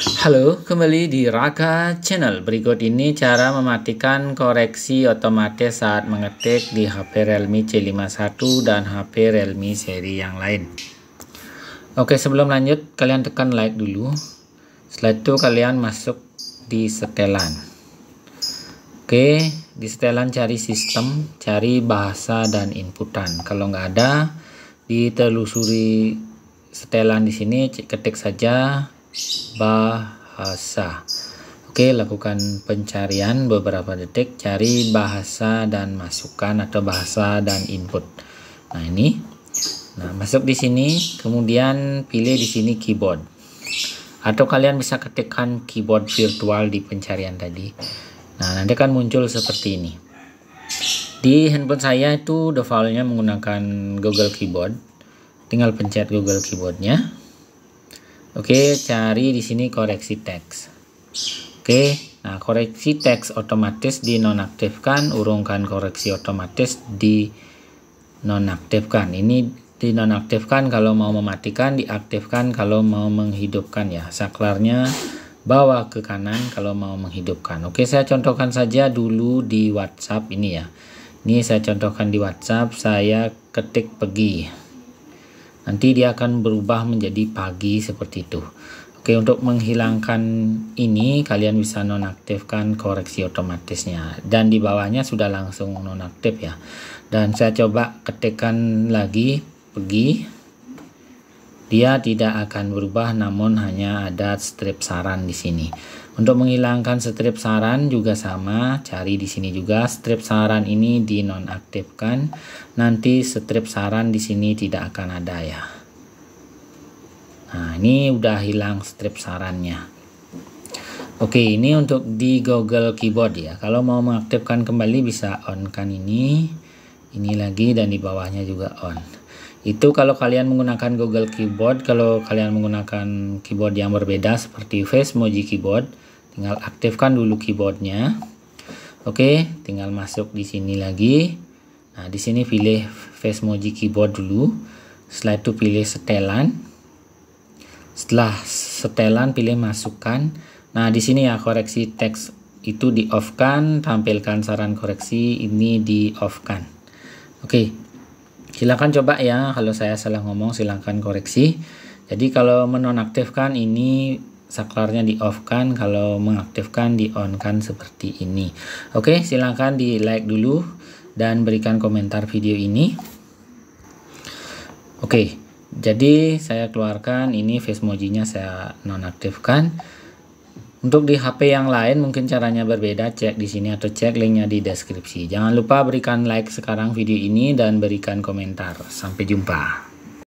Halo, kembali di Raka Channel. Berikut ini cara mematikan koreksi otomatis saat mengetik di HP Realme C51 dan HP Realme seri yang lain. Oke, sebelum lanjut, kalian tekan like dulu. Setelah itu kalian masuk di setelan. Oke, di setelan cari sistem, cari bahasa dan inputan. Kalau nggak ada, ditelusuri setelan di sini, ketik saja bahasa. Oke, lakukan pencarian beberapa detik, cari bahasa dan masukan atau bahasa dan input. Nah, ini. Nah, masuk di sini, kemudian pilih di sini keyboard. Atau kalian bisa ketikkan keyboard virtual di pencarian tadi. Nah, nanti akan muncul seperti ini. Di handphone saya itu defaultnya menggunakan Google Keyboard. Tinggal pencet Google Keyboardnya. Oke, cari di sini koreksi teks. Oke, nah koreksi teks otomatis dinonaktifkan, urungkan koreksi otomatis dinonaktifkan. Ini dinonaktifkan kalau mau mematikan, diaktifkan kalau mau menghidupkan ya. Saklarnya bawa ke kanan kalau mau menghidupkan. Oke, saya contohkan saja dulu di WhatsApp ini ya. Ini saya contohkan di WhatsApp, saya ketik pergi nanti dia akan berubah menjadi pagi seperti itu Oke untuk menghilangkan ini kalian bisa nonaktifkan koreksi otomatisnya dan di bawahnya sudah langsung nonaktif ya dan saya coba ketikkan lagi pergi dia tidak akan berubah namun hanya ada strip saran di sini untuk menghilangkan strip saran juga sama, cari di sini juga strip saran ini dinonaktifkan. Nanti strip saran di sini tidak akan ada ya. Nah, ini udah hilang strip sarannya. Oke, ini untuk di Google Keyboard ya. Kalau mau mengaktifkan kembali bisa on kan ini. Ini lagi dan di bawahnya juga on. Itu kalau kalian menggunakan Google Keyboard, kalau kalian menggunakan keyboard yang berbeda seperti Face Moji Keyboard, tinggal aktifkan dulu keyboardnya oke tinggal masuk di sini lagi nah di sini pilih face moji keyboard dulu setelah itu pilih setelan setelah setelan pilih masukkan nah di sini ya koreksi teks itu di off kan tampilkan saran koreksi ini di off kan oke silahkan coba ya kalau saya salah ngomong silahkan koreksi jadi kalau menonaktifkan ini saklarnya di off kan kalau mengaktifkan di on kan seperti ini oke silahkan di like dulu dan berikan komentar video ini oke jadi saya keluarkan ini face mojinya saya nonaktifkan untuk di HP yang lain mungkin caranya berbeda cek di sini atau cek linknya di deskripsi jangan lupa berikan like sekarang video ini dan berikan komentar sampai jumpa